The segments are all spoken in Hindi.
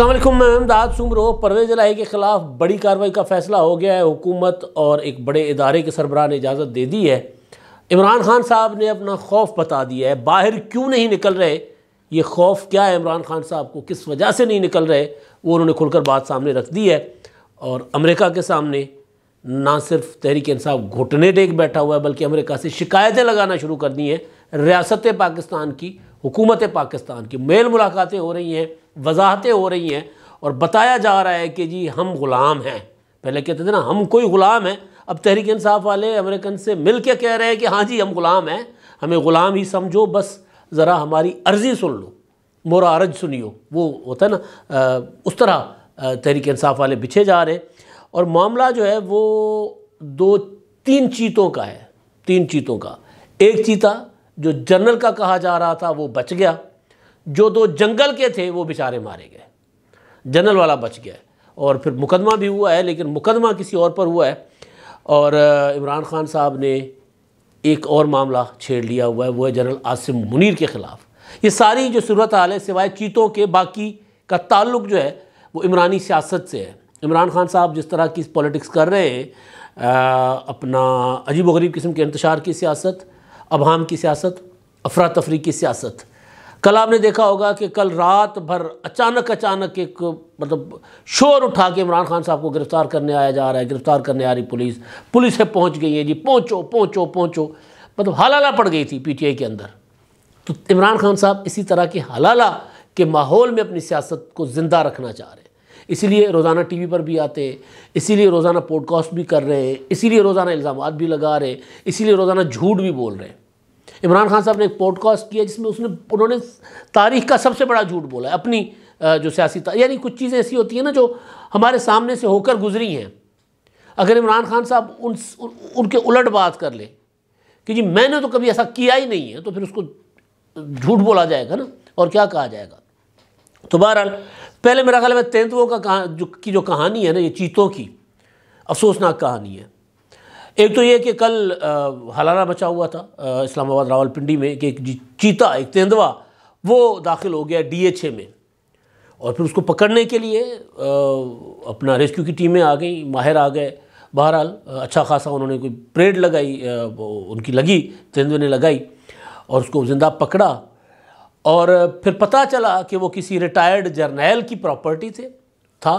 असलम अहमदाद सुमरो परवेज लाई के ख़िलाफ़ बड़ी कार्रवाई का फ़ैसला हो गया है हुकूमत और एक बड़े इदारे के सरबराह ने इजाज़त दे दी है इमरान खान साहब ने अपना खौफ बता दिया है बाहर क्यों नहीं निकल रहे ये खौफ क्या है इमरान खान साहब को किस वजह से नहीं निकल रहे वो उन्होंने खुलकर बात सामने रख दी है और अमरीका के सामने ना सिर्फ तहरीक इंसाफ घुटने टेक बैठा हुआ है बल्कि अमरीका से शिकायतें लगाना शुरू कर दी हैं रियासत पाकिस्तान की हुकूमत पाकिस्तान की मेल मुलाकातें हो रही हैं वजाहतें हो रही हैं और बताया जा रहा है कि जी हम ग़ुलाम हैं पहले कहते थे ना हम कोई ग़ुलाम हैं अब तहरीक इंसाफ वाले अमेरिकन से मिल के कह रहे हैं कि हाँ जी हम ग़ुलाम हैं हमें ग़ुलाम ही समझो बस ज़रा हमारी अर्ज़ी सुन लो मोरा अरज सुनियो वो होता है ना उस तरह तहरीक इंसाफ वाले बिछे जा रहे और मामला जो है वो दो तीन चीतों का है तीन चीतों का एक चीता जो जनरल का कहा जा रहा था वो बच गया जो दो जंगल के थे वो बेचारे मारे गए जनरल वाला बच गया और फिर मुकदमा भी हुआ है लेकिन मुकदमा किसी और पर हुआ है और इमरान खान साहब ने एक और मामला छेड़ लिया हुआ है वो है जनरल आसिम मुनीर के ख़िलाफ़ ये सारी जो सूरत हाल है सिवाय चीतों के बाकी का ताल्लुक जो है वो इमरानी सियासत से है इमरान खान साहब जिस तरह की पॉलिटिक्स कर रहे हैं अपना अजीब वरीब किस्म के इंतशार की सियासत अबहम की सियासत अफरा तफरी की सियासत कल आपने देखा होगा कि कल रात भर अचानक अचानक एक मतलब शोर उठा के इमरान खान साहब को गिरफ्तार करने आया जा रहा है गिरफ्तार करने आ रही पुलिस पुलिस है पहुंच गई है जी पहुंचो पहुंचो पहुंचो मतलब हलाला पड़ गई थी पीटीआई के अंदर तो इमरान खान साहब इसी तरह के हलाला के माहौल में अपनी सियासत को ज़िंदा रखना चाह रहे हैं इसीलिए रोज़ाना वी पर भी आते हैं इसीलिए रोज़ाना पॉडकास्ट भी कर रहे हैं इसीलिए रोज़ाना इल्ज़ाम भी लगा रहे हैं इसीलिए रोज़ाना झूठ भी बोल रहे हैं इमरान खान साहब ने एक पॉडकास्ट किया जिसमें उसने उन्होंने तारीख का सबसे बड़ा झूठ बोला है अपनी जो सियासी यानी कुछ चीज़ें ऐसी होती हैं ना जो हमारे सामने से होकर गुजरी हैं अगर इमरान खान साहब उन, उन उनके उलट बात कर ले कि जी मैंने तो कभी ऐसा किया ही नहीं है तो फिर उसको झूठ बोला जाएगा ना और क्या कहा जाएगा तो बहरहाल पहले मेरा ख्याल में तेंदुओं का कहा जो की जो कहानी है ना ये चीतों की अफसोसनाक कहानी है एक तो ये कि कल हलाना बचा हुआ था इस्लामाबाद रावलपिंडी में कि एक चीता एक तेंदवा वो दाखिल हो गया डीएचए में और फिर उसको पकड़ने के लिए अपना रेस्क्यू की टीमें आ गई माहिर आ गए बहरहाल अच्छा खासा उन्होंने कोई परेड लगाई उनकी लगी तेंदुए ने लगाई और उसको ज़िंदा पकड़ा और फिर पता चला कि वो किसी रिटायर्ड जर्नैल की प्रॉपर्टी थे था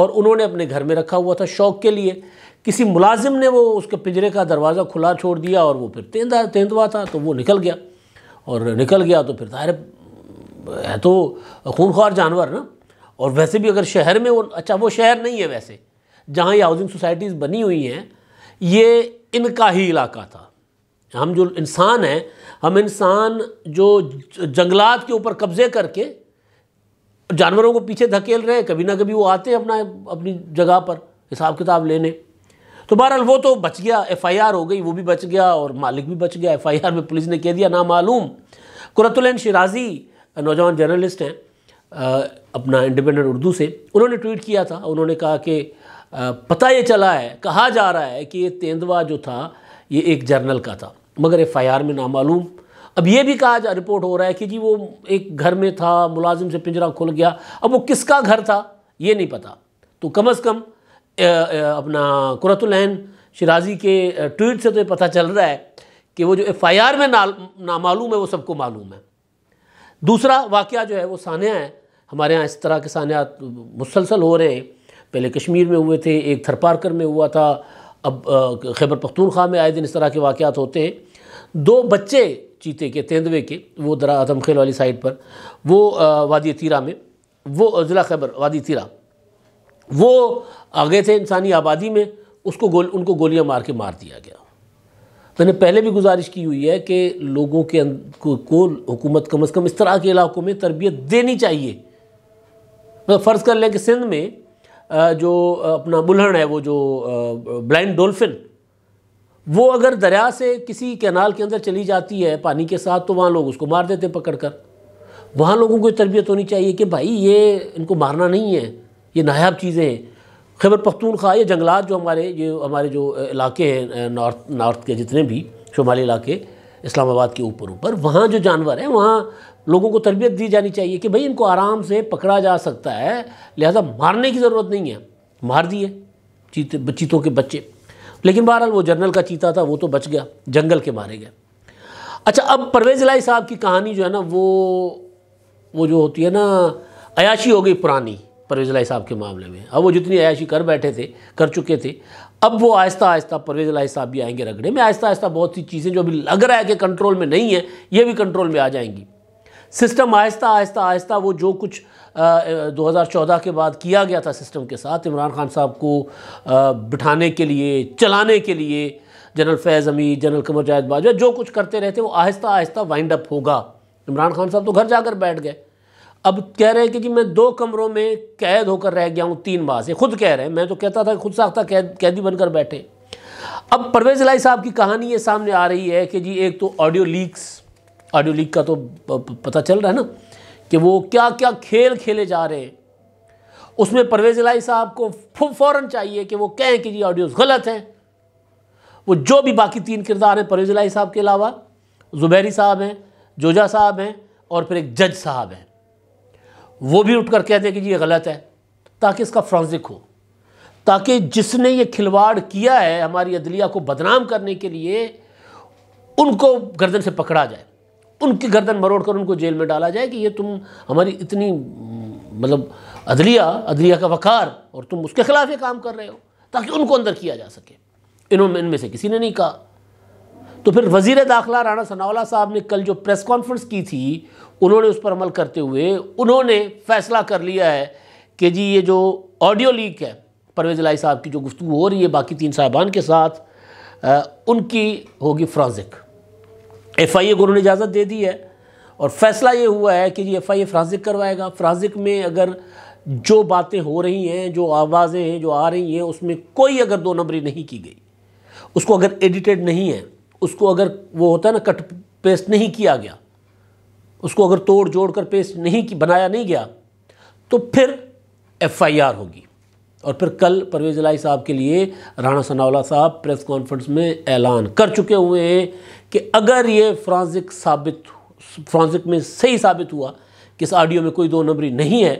और उन्होंने अपने घर में रखा हुआ था शौक के लिए किसी मुलाजिम ने वो उसके पिंजरे का दरवाज़ा खुला छोड़ दिया और वो फिर तेंदा तेंदुआ था तो वो निकल गया और निकल गया तो फिर दायरे है तो खूनख्वार जानवर ना और वैसे भी अगर शहर में वो अच्छा वो शहर नहीं है वैसे जहाँ ये हाउसिंग सोसाइटीज़ बनी हुई हैं ये इनका ही इलाका था हम जो इंसान हैं हम इंसान जो जंगलात के ऊपर कब्ज़े करके जानवरों को पीछे धकेल रहे हैं कभी ना कभी वो आते हैं अपना अपनी जगह पर हिसाब किताब लेने तो बहरहाल वो तो बच गया एफआईआर हो गई वो भी बच गया और मालिक भी बच गया एफआईआर में पुलिस ने कह दिया नामालूम कुरतुलैन शिराजी नौजवान जर्नलिस्ट हैं अपना इंडिपेंडेंट उर्दू से उन्होंने ट्वीट किया था उन्होंने कहा कि पता ये चला है कहा जा रहा है कि ये तेंदवा जो था ये एक जर्नल का था मगर एफ में नामालूम अब ये भी कहा जा रिपोर्ट हो रहा है कि जी वो एक घर में था मुलाजिम से पिंजरा खुल गया अब वो किसका घर था ये नहीं पता तो कम अज़ कम अपना कुरतुलैन शराजी के ट्वीट से तो ये पता चल रहा है कि वो जो एफ आई आर में ना नामालूम है वो सबको मालूम है दूसरा वाक़ जो है वो सानिया है हमारे यहाँ इस तरह के सानियात मुसलसल हो रहे हैं पहले कश्मीर में हुए थे एक थरपारकर में हुआ था अब खैबर पख्तूनख्वा में आए दिन इस तरह के वाक़ात होते हैं दो बच्चे चीते के तेंदवे के वो दरा आदमखेल खेल वाली साइड पर वो वादी तीरा में वो ज़िला खैबर वादी तीरा वो आगे थे इंसानी आबादी में उसको गोल उनको गोलियां मार के मार दिया गया मैंने पहले भी गुजारिश की हुई है कि लोगों के अं-, को, को हुकूमत कम अज़ कम इस तरह के इलाकों में तरबियत देनी चाहिए मतलब तो फ़र्ज़ कर लें कि सिंध में जो अपना बुल्हन है वो जो ब्लाइंड डोल्फिन वो अगर दरिया से किसी कैनाल के अंदर चली जाती है पानी के साथ तो वहाँ लोग उसको मार देते हैं पकड़ कर वहाँ लोगों को तरबियत होनी चाहिए कि भाई ये इनको मारना नहीं है ये नायाब चीज़ें हैं खैबर पख्तूनख्वा ये जंगलात जो हमारे ये हमारे जो इलाके हैं नॉर्थ नॉर्थ के जितने भी शुमाली इलाके इस्लामाबाद के ऊपर ऊपर वहाँ जो जानवर हैं वहाँ लोगों को तरबियत दी जानी चाहिए कि भाई इनको आराम से पकड़ा जा सकता है लिहाजा मारने की ज़रूरत नहीं है मार दिए चीते चीतों के बच्चे लेकिन बहरहाल वो जनरल का चीता था वो तो बच गया जंगल के मारे गए अच्छा अब परवेज़ लाई साहब की कहानी जो है ना वो वो जो होती है ना अयाशी हो गई पुरानी परवेज लाई साहब के मामले में अब वो जितनी अयाशी कर बैठे थे कर चुके थे अब वो आहिस्ता आहिस्ता परवेज लाई साहब भी आएंगे रगड़े में आहिस्ता आहिस्ता बहुत सी चीज़ें जो अभी लग रहा है कि कंट्रोल में नहीं है ये भी कंट्रोल में आ जाएंगी सिस्टम आहिस्ता आहिस्ता आहिस्ता वो जो कुछ आ, 2014 के बाद किया गया था सिस्टम के साथ इमरान खान साहब को आ, बिठाने के लिए चलाने के लिए जनरल फैज़ अमी जनरल कमर जायद बाजवा जो कुछ करते रहते वो आहिस्ता आहिस्ता वाइंड अप होगा इमरान खान साहब तो घर जाकर बैठ गए अब कह रहे हैं कि जी मैं दो कमरों में कैद होकर रह गया हूँ तीन माह से खुद कह रहे हैं मैं तो कहता था खुद साख्ता कैद कैदी बनकर बैठे अब परवेज लाई साहब की कहानी ये सामने आ रही है कि जी एक तो ऑडियो लीक्स ऑडियो लीक का तो पता चल रहा है ना कि वो क्या क्या खेल खेले जा रहे हैं उसमें परवेज लाई साहब को फ़ौरन चाहिए कि वो कहें कि जी ऑडियोज़ गलत हैं वो जो भी बाकी तीन किरदार हैं परवेज लाई साहब के अलावा ज़ुबैरी साहब हैं जोजा साहब हैं और फिर एक जज साहब हैं वो भी उठ कर कहते हैं कि ये गलत है ताकि इसका फ्रांसिक हो ताकि जिसने ये खिलवाड़ किया है हमारी अदलिया को बदनाम करने के लिए उनको गर्दन से पकड़ा जाए उनकी गर्दन मरोड़ कर उनको जेल में डाला जाए कि ये तुम हमारी इतनी मतलब अदलिया अदलिया का वकार और तुम उसके ख़िलाफ़ ये काम कर रहे हो ताकि उनको अंदर किया जा सके इन्होंने इनमें से किसी ने नहीं कहा तो फिर वजीर दाखिला राणा सनावला साहब ने कल जो प्रेस कॉन्फ्रेंस की थी उन्होंने उस पर अमल करते हुए उन्होंने फैसला कर लिया है कि जी ये जो ऑडियो लीक है परवेज लाई साहब की जो गुफ्तु हो रही है बाकी तीन साहबान के साथ आ, उनकी होगी फ्रांजिक एफ आई ए को उन्होंने इजाज़त दे दी है और फैसला ये हुआ है कि जी एफ आई ए फ्रांजिक करवाएगा फ्रांजिक में अगर जो बातें हो रही हैं जो आवाज़ें हैं जो आ रही हैं उसमें कोई अगर दो नंबरी नहीं की गई उसको अगर एडिटेड नहीं है उसको अगर वो होता है ना कट पेस्ट नहीं किया गया उसको अगर तोड़ जोड़ कर पेश नहीं कि बनाया नहीं गया तो फिर एफआईआर होगी और फिर कल परवेज लाई साहब के लिए राणा सनावला साहब प्रेस कॉन्फ्रेंस में ऐलान कर चुके हुए हैं कि अगर ये फ्रांसिक साबित फ्रांसिक में सही साबित हुआ कि इस ऑडियो में कोई दो नंबरी नहीं है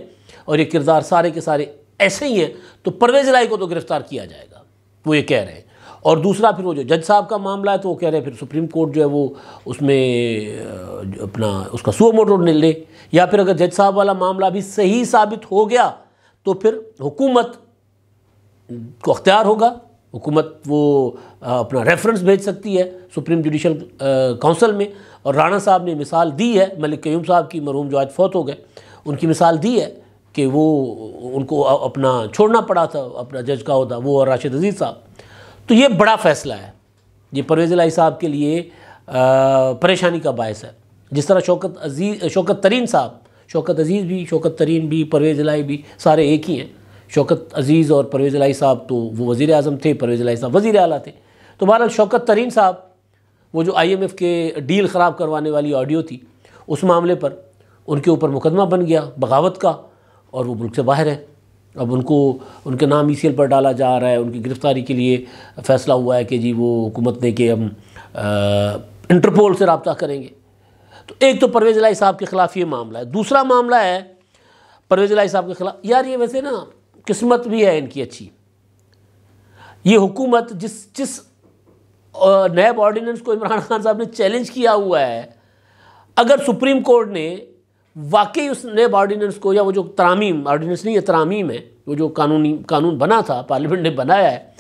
और ये किरदार सारे के सारे ऐसे ही हैं तो परवेज लाई को तो गिरफ्तार किया जाएगा वो ये कह रहे हैं और दूसरा फिर वो जो जज साहब का मामला है तो वो कह रहे हैं फिर सुप्रीम कोर्ट जो है वो उसमें अपना उसका सुअ मोटो ले या फिर अगर जज साहब वाला मामला भी सही साबित हो गया तो फिर हुकूमत को अख्तियार होगा हुकूमत वो अपना रेफरेंस भेज सकती है सुप्रीम जुडिशल काउंसिल में और राणा साहब ने मिसाल दी है मलिक क्यूम साहब की मरहूम जो आज फौत हो गए उनकी मिसाल दी है कि वो उनको अपना छोड़ना पड़ा था अपना जज का होता वो और राशिद अजीज़ साहब तो ये बड़ा फैसला है ये परवेज़ लाई साहब के लिए परेशानी का बायस है जिस तरह शौकत अजीज़ शौकत तरीन साहब शौकत अजीज़ भी शौकत तरीन भी परवेज़ लाई भी सारे एक ही हैं शौकत अजीज़ और परवेज़ लाई साहब तो वो वज़ी अजम थे परवेज़ लाई साहब वज़ी अला थे तो बहरहाल शौकत तरीन साहब वो जो आई एम एफ़ के डील ख़राब करवाने वाली ऑडियो थी उस मामले पर उनके ऊपर मुकदमा बन गया बगावत का और वो मुल्क से बाहर है अब उनको उनके नाम ई पर डाला जा रहा है उनकी गिरफ़्तारी के लिए फ़ैसला हुआ है कि जी वो हुकूमत ने कि हम इंटरपोल से रबता करेंगे तो एक तो परवेज़ लाई साहब के ख़िलाफ़ ये मामला है दूसरा मामला है परवेज़ लाई साहब के ख़िलाफ़ यार ये वैसे ना किस्मत भी है इनकी अच्छी ये हुकूमत जिस जिस नैब ऑर्डीनेंस को इमरान खान साहब ने चैलेंज किया हुआ है अगर सुप्रीम कोर्ट ने वाकई उस नैब ऑर्डिनेंस को या वो जो तरामीम ऑर्डिनेंस नहीं है तरामीम है वो जो कानूनी कानून बना था पार्लियामेंट ने बनाया है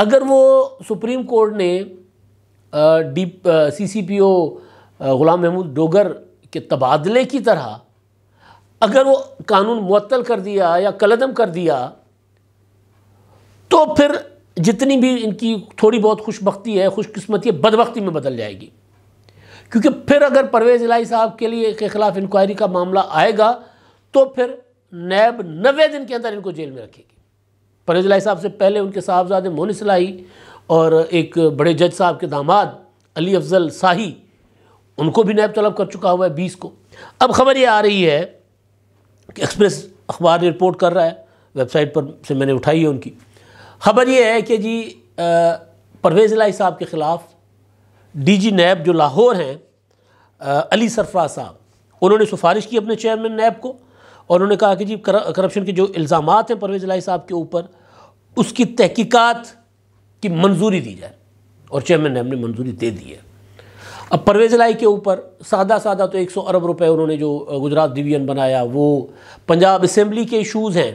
अगर वो सुप्रीम कोर्ट ने D C C P O Ghulam Mahmood Dogar के तबादले की तरह अगर वो कानून मअल कर दिया या कलदम कर दिया तो फिर जितनी भी इनकी थोड़ी बहुत खुशबकती है खुशकस्मती है बदबकती में बदल जाएगी क्योंकि फिर अगर परवेज़ इलाही साहब के लिए के ख़िलाफ़ इंक्वायरी का मामला आएगा तो फिर नैब नबे दिन के अंदर इनको जेल में रखेगी परवेज़ इलाही साहब से पहले उनके साहबजादे मोहन इलाही और एक बड़े जज साहब के दामाद अली अफजल शाही उनको भी नैब तलब कर चुका हुआ है बीस को अब खबर ये आ रही है कि एक्सप्रेस अखबार रिपोर्ट कर रहा है वेबसाइट पर से मैंने उठाई है उनकी खबर ये है कि जी परवेज़ इलाही साहब के ख़िलाफ़ डीजी नैब जो लाहौर हैं अली सरफराज साहब उन्होंने सिफारिश की अपने चेयरमैन नैब को और उन्होंने कहा कि जी करप्शन के जो इल्ज़ाम हैं परवेज़ लाई साहब के ऊपर उसकी तहकीक़ात की मंजूरी दी जाए और चेयरमैन नैब ने मंजूरी दे दी है अब परवेज़ लाई के ऊपर सादा सादा तो 100 अरब रुपए उन्होंने जो गुजरात डिवीजन बनाया वो पंजाब असम्बली के इशूज़ हैं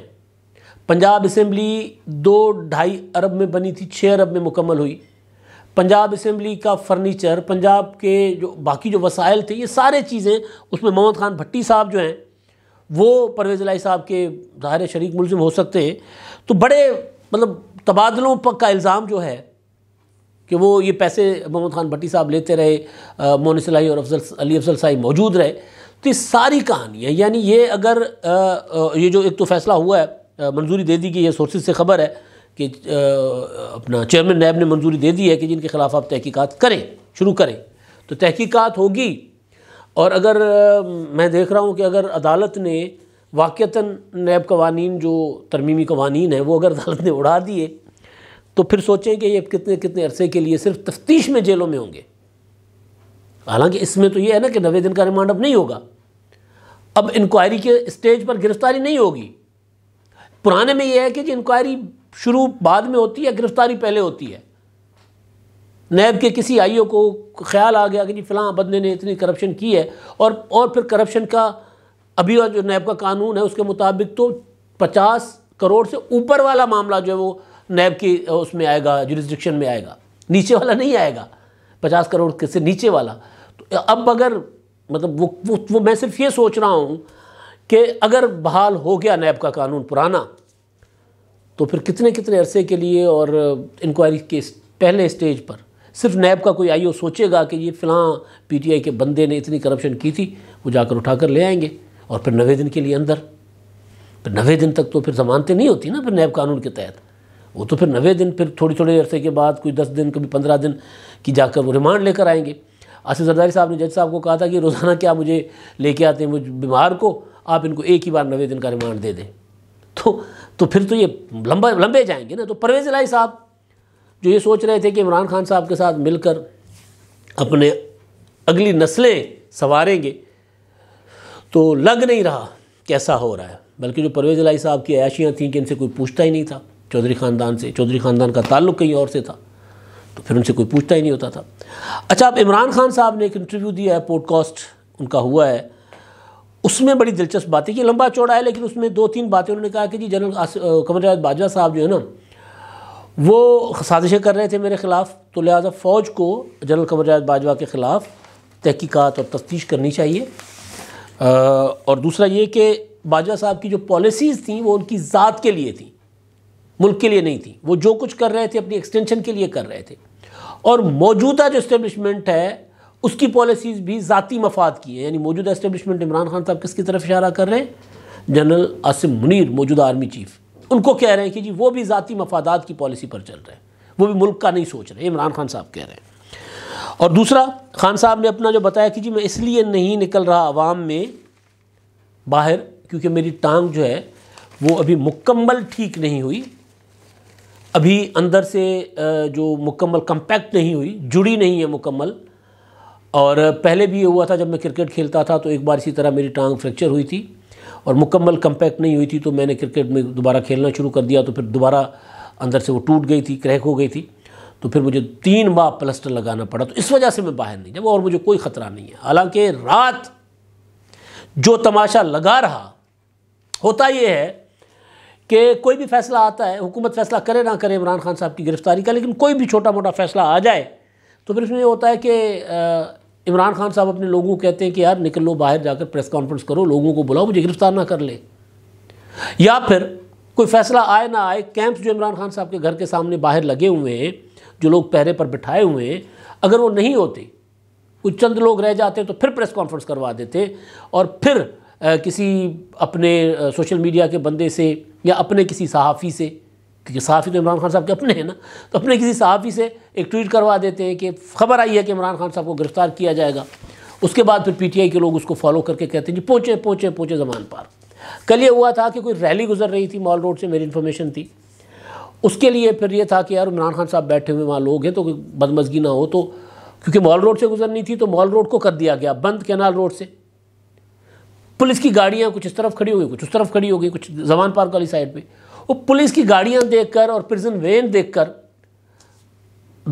पंजाब असम्बली दो ढाई अरब में बनी थी छः अरब में मुकम्मल हुई पंजाब असम्बली का फर्नीचर पंजाब के जो बाकी जो वसाइल थे ये सारे चीज़ें उसमें मोहम्मद खान भट्टी साहब जो हैं वो परवेज़ लाई साहब के ज़ाहिर शरीक मुलजम हो सकते हैं तो बड़े मतलब तबादलों पर का इल्ज़ाम जो है कि वो ये पैसे मोहम्मद खान भट्टी साहब लेते रहे मोनिस लाई और अफजल अली अफजल साहिब मौजूद रहे तो ये सारी कहानियाँ यानी ये अगर आ, आ, ये जो एक तो फ़ैसला हुआ है मंजूरी दे दी गई है सोर्सेज से खबर है कि अपना चेयरमैन नैब ने मंजूरी दे दी है कि जिनके ख़िलाफ़ आप तहकीकात करें शुरू करें तो तहकीकात होगी और अगर मैं देख रहा हूँ कि अगर अदालत ने वाक़ता नैब कवानी जो तरमीमी कवानीन है वो अगर अदालत ने उड़ा दिए तो फिर सोचें कि ये कितने कितने अरसे के लिए सिर्फ तफ्तीश में जेलों में होंगे हालांकि इसमें तो ये है ना कि नवे दिन का रिमांड अब नहीं होगा अब इंक्वायरी के स्टेज पर गिरफ्तारी नहीं होगी पुराने में यह है कि जी इंक्वायरी शुरू बाद में होती है गिरफ्तारी पहले होती है नैब के किसी आईओ को ख्याल आ गया कि जी फिलहाल बंदे ने इतनी करप्शन की है और और फिर करप्शन का अभी और जो नैब का कानून है उसके मुताबिक तो पचास करोड़ से ऊपर वाला मामला जो है वो नैब की उसमें आएगा जुरिस्डिक्शन में आएगा नीचे वाला नहीं आएगा पचास करोड़ से नीचे वाला तो अब अगर मतलब वो वो, वो मैं सिर्फ ये सोच रहा हूँ कि अगर बहाल हो गया नैब का कानून पुराना तो फिर कितने कितने अरसे के लिए और इंक्वायरी के पहले स्टेज पर सिर्फ नैब का कोई आईओ सोचेगा कि ये फ़िलहाल पीटीआई के बंदे ने इतनी करप्शन की थी वो जाकर उठा कर ले आएंगे और फिर नवे दिन के लिए अंदर फिर नवे दिन तक तो फिर जमानतें नहीं होती ना फिर नैब कानून के तहत वो तो फिर नवे दिन फिर थोड़ी थोड़े अरसे के बाद कोई दस दिन कभी पंद्रह दिन की जाकर वो रिमांड लेकर आएंगे आसिफ जरदारी साहब ने जज साहब को कहा था कि रोज़ाना क्या मुझे लेके आते हैं मुझ बीमार को आप इनको एक ही बार नवे दिन का रिमांड दे दें तो तो फिर तो ये लंबा लंबे जाएंगे ना तो परवेज़ लाई साहब जो ये सोच रहे थे कि इमरान खान साहब के साथ मिलकर अपने अगली नस्लें संवारेंगे तो लग नहीं रहा कैसा हो रहा है बल्कि जो परवेज़ लाई साहब की अयाशियाँ थीं कि इनसे कोई पूछता ही नहीं था चौधरी ख़ानदान से चौधरी ख़ानदान का ताल्लुक कहीं और से था तो फिर उनसे कोई पूछता ही नहीं होता था अच्छा अब इमरान खान साहब ने एक इंटरव्यू दिया है पॉडकास्ट उनका हुआ है उसमें बड़ी दिलचस्प बात है कि लंबा चौड़ा है लेकिन उसमें दो तीन बातें उन्होंने कहा कि जी जनरल कमर जावेद बाजवा साहब जो है ना वो साजिशें कर रहे थे मेरे ख़िलाफ़ तो लिहाजा फ़ौज को जनरल कमर जावेद बाजवा के ख़िलाफ़ तहकीक़ात और तफ्तीश करनी चाहिए आ, और दूसरा ये कि बाजवा साहब की जो पॉलिसीज़ थी वो उनकी ज़ात के लिए थी मुल्क के लिए नहीं थी वो जो कुछ कर रहे थे अपनी एक्सटेंशन के लिए कर रहे थे और मौजूदा जो इस्टेब्लिशमेंट है उसकी पॉलिसीज़ भी ज़ाती मफाद की हैं यानी मौजूदा इस्टेबलिशमेंट इमरान खान साहब किसकी तरफ इशारा कर रहे हैं जनरल आसिम मुनीर मौजूदा आर्मी चीफ उनको कह रहे हैं कि जी वो भी ज़ाती मफादात की पॉलिसी पर चल रहे हैं वो भी मुल्क का नहीं सोच रहे इमरान खान साहब कह रहे हैं और दूसरा खान साहब ने अपना जो बताया कि जी मैं इसलिए नहीं निकल रहा आवाम में बाहर क्योंकि मेरी टांग जो है वो अभी मुकम्मल ठीक नहीं हुई अभी अंदर से जो मुकम्मल कंपैक्ट नहीं हुई जुड़ी नहीं है मुकम्मल और पहले भी ये हुआ था जब मैं क्रिकेट खेलता था तो एक बार इसी तरह मेरी टांग फ्रैक्चर हुई थी और मुकम्मल कम्पैक्ट नहीं हुई थी तो मैंने क्रिकेट में दोबारा खेलना शुरू कर दिया तो फिर दोबारा अंदर से वो टूट गई थी क्रैक हो गई थी तो फिर मुझे तीन बार प्लस्टर लगाना पड़ा तो इस वजह से मैं बाहर नहीं जब और मुझे कोई ख़तरा नहीं है हालांकि रात जो तमाशा लगा रहा होता ये है कि कोई भी फैसला आता है हुकूमत फैसला करे ना करे इमरान खान साहब की गिरफ्तारी का लेकिन कोई भी छोटा मोटा फैसला आ जाए तो फिर उसमें ये होता है कि इमरान खान साहब अपने लोगों को कहते हैं कि यार निकल लो बाहर जाकर प्रेस कॉन्फ्रेंस करो लोगों को बुलाओ मुझे गिरफ्तार ना कर ले या फिर कोई फैसला आए ना आए कैंप्स जो इमरान खान साहब के घर के सामने बाहर लगे हुए हैं जो लोग पहरे पर बिठाए हुए हैं अगर वो नहीं होते कुछ चंद लोग रह जाते तो फिर प्रेस कॉन्फ्रेंस करवा देते और फिर आ, किसी अपने आ, सोशल मीडिया के बंदे से या अपने किसी सहाफ़ी से क्योंकि सहाफ़ी तो इमरान खान साहब के अपने हैं ना तो अपने किसी सहाफ़ी से एक ट्वीट करवा देते हैं कि ख़बर आई है कि इमरान खान साहब को गिरफ़्तार किया जाएगा उसके बाद फिर पीटीआई के लोग उसको फॉलो करके कहते हैं जी पहुँचे पहुँचे पहुँचे जमान पार कल ये हुआ था कि कोई रैली गुजर रही थी मॉल रोड से मेरी इन्फॉर्मेशन थी उसके लिए फिर ये था कि यार इमरान खान साहब बैठे हुए वहाँ लोग हैं तो कोई बदमजगी ना हो तो क्योंकि मॉल रोड से गुजरनी थी तो मॉल रोड को कर दिया गया बंद कैनाल रोड से पुलिस की गाड़ियाँ कुछ इस तरफ खड़ी हो गई कुछ उस तरफ खड़ी हो गई कुछ जमान पार्क वाली साइड पर वो पुलिस की गाड़ियाँ देखकर और प्रिजन वैन देखकर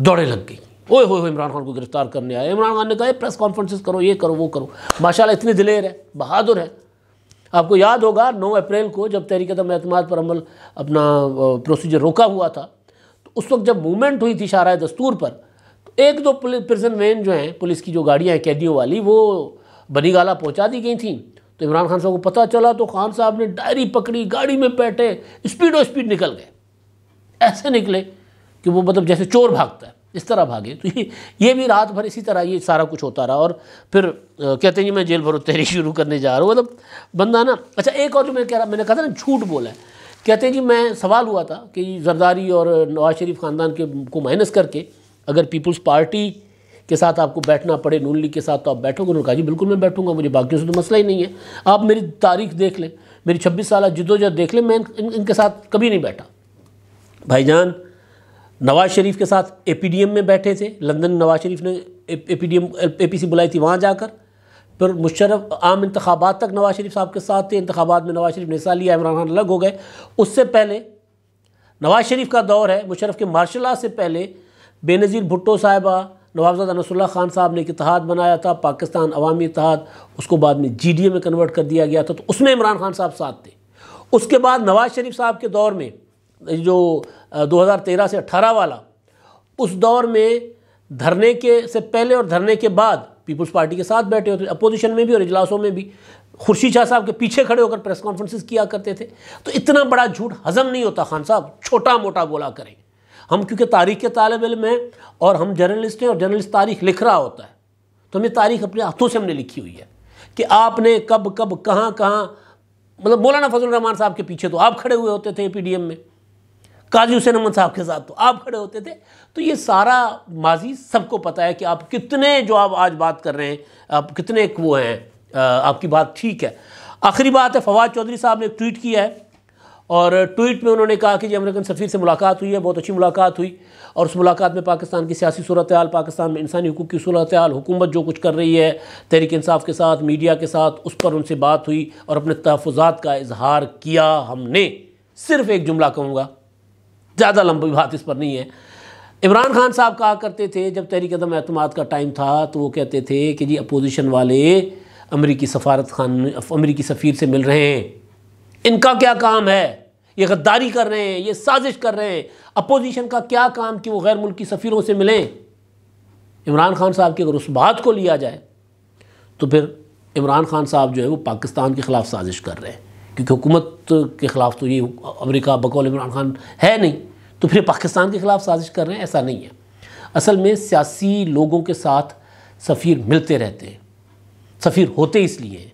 दौड़े लग गई ओए हो इमरान खान को गिरफ्तार करने आए इमरान खान ने कहा प्रेस कॉन्फ्रेंसिस करो ये करो वो करो माशाल्लाह इतने दिलेर है बहादुर है आपको याद होगा 9 अप्रैल को जब तहरीक दम पर अमल अपना प्रोसीजर रोका हुआ था तो उस वक्त जब मूवमेंट हुई थी शारा दस्तूर पर तो एक दो प्रिजन वैन जो हैं पुलिस की जो गाड़ियाँ हैं कैदियों वाली वो बनीगाला पहुँचा दी गई थी तो इमरान खान साहब को पता चला तो खान साहब ने डायरी पकड़ी गाड़ी में बैठे स्पीड स्पीडो स्पीड निकल गए ऐसे निकले कि वो मतलब जैसे चोर भागता है इस तरह भागे तो ये ये भी रात भर इसी तरह ये सारा कुछ होता रहा और फिर कहते हैं जी मैं जेल भरो तहरीक शुरू करने जा रहा हूँ मतलब बंदा ना अच्छा एक और जो मैं कह रहा मैंने कहा था ना झूठ बोला है कहते हैं जी मैं सवाल हुआ था कि जरदारी और नवाज शरीफ ख़ानदान के को माइनस करके अगर पीपल्स पार्टी के साथ आपको बैठना पड़े नून लीग के साथ तो आप बैठोगे उन्होंने कहा जी बिल्कुल मैं बैठूंगा मुझे बाकियों से तो मसला ही नहीं है आप मेरी तारीख देख लें मेरी छब्बीस साल जिदोजहद देख लें मैं इन, इनके साथ कभी नहीं बैठा जान नवाज शरीफ के साथ ए में बैठे थे लंदन नवाज शरीफ ने ए पी सी बुलाई थी वहाँ जाकर फिर मुशरफ आम इंतबात तक नवाज शरीफ साहब के साथ थे इंतबात में नवाज शरीफ ने हिस्सा लिया इमरान खान अलग हो गए उससे पहले नवाज शरीफ का दौर है मुशरफ के मार्शल से पहले बेनज़ीर भुट्टो साहिबा नवाबजाद अनसुल्ला खान साहब ने एक इतिहाद बनाया था पाकिस्तान अवामी इतिहाद उसको बाद में जी डी ए में कन्वर्ट कर दिया गया था तो उसमें इमरान खान साहब साथ थे उसके बाद नवाज शरीफ साहब के दौर में जो दो हज़ार तेरह से अट्ठारह वाला उस दौर में धरने के से पहले और धरने के बाद पीपल्स पार्टी के साथ बैठे होते अपोजिशन में भी और इजलासों में भी खुर्शीद शाह साहब के पीछे खड़े होकर प्रेस कॉन्फ्रेंसिस किया करते थे तो इतना बड़ा झूठ हजम नहीं होता खान साहब छोटा मोटा बोला करें हम क्योंकि तारीख के तालब इलम हैं और हम जर्नलिस्ट हैं और जर्नलिस्ट तारीख लिख रहा होता है तो हमें तारीख अपने हाथों से हमने लिखी हुई है कि आपने कब कब कहाँ कहाँ मतलब मौलाना फजल रहमान साहब के पीछे तो आप खड़े हुए होते थे पी में काजी हुसैन अहमद साहब के साथ तो आप खड़े होते थे तो ये सारा माजी सबको पता है कि आप कितने जो आप आज बात कर रहे हैं आप कितने वो हैं आपकी बात ठीक है आखिरी बात है फवाद चौधरी साहब ने एक ट्वीट किया है और ट्वीट में उन्होंने कहा कि जी अमरीकन सफ़ीर से मुलाकात हुई है बहुत अच्छी मुलाकात हुई और उस मुलाकात में पाकिस्तान की सियासी सूरत हाल पाकिस्तान में इंसानी हकूक़ की सूरत हाल हुकूमत जो कुछ कर रही है तहरीक इंसाफ के साथ मीडिया के साथ उस पर उनसे बात हुई और अपने तहफ़ात का इजहार किया हमने सिर्फ एक जुमला कहूँगा ज़्यादा लंबी बात इस पर नहीं है इमरान खान साहब कहा करते थे जब तहरीक अदम अहतमाद का टाइम था तो वो कहते थे कि जी अपोजिशन वाले अमरीकी सफारत खान अमरीकी सफ़ीर से मिल रहे हैं इनका क्या काम है ये गद्दारी कर रहे हैं ये साजिश कर रहे हैं अपोजिशन का क्या काम कि वो गैर मुल्की सफ़ीरों से मिलें इमरान खान साहब की अगर उस बात को लिया जाए तो फिर इमरान खान साहब जो है वो पाकिस्तान के ख़िलाफ़ साजिश कर रहे हैं क्योंकि हुकूमत के ख़िलाफ़ तो ये अमरीका बकौल इमरान खान है नहीं तो फिर पाकिस्तान के ख़िलाफ़ साजिश कर रहे हैं ऐसा नहीं है असल में सियासी लोगों के साथ सफ़ीर मिलते रहते हैं सफ़ीर होते इसलिए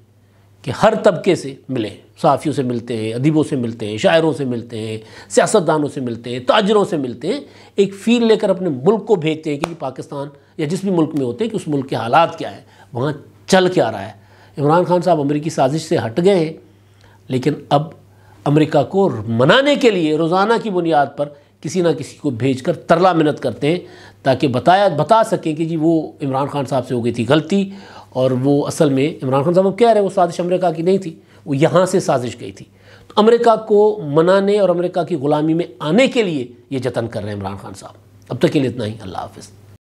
कि हर तबके से मिलें सहाफ़ियों से मिलते हैं अदीबों से मिलते हैं शायरों से मिलते हैं सियासतदानों से मिलते हैं ताजरों से मिलते हैं एक फील लेकर अपने मुल्क को भेजते हैं कि पाकिस्तान या जिस भी मुल्क में होते हैं कि उस मुल्क के हालात क्या है वहाँ चल क्या रहा है इमरान खान साहब अमरीकी साजिश से हट गए हैं लेकिन अब अमरीका को मनाने के लिए रोज़ाना की बुनियाद पर किसी ना किसी को भेज कर तरला मिन्नत करते हैं ताकि बताया बता सकें कि जी वो इमरान खान साहब से हो गई थी गलती और वो असल में इमरान खान साहब अब कह रहे हैं वो साजिश अमरीका की नहीं थी यहाँ से साजिश गई थी तो अमेरिका को मनाने और अमेरिका की ग़ुलामी में आने के लिए ये जतन कर रहे हैं इमरान खान साहब अब तक के लिए इतना ही अल्लाह हाफिज़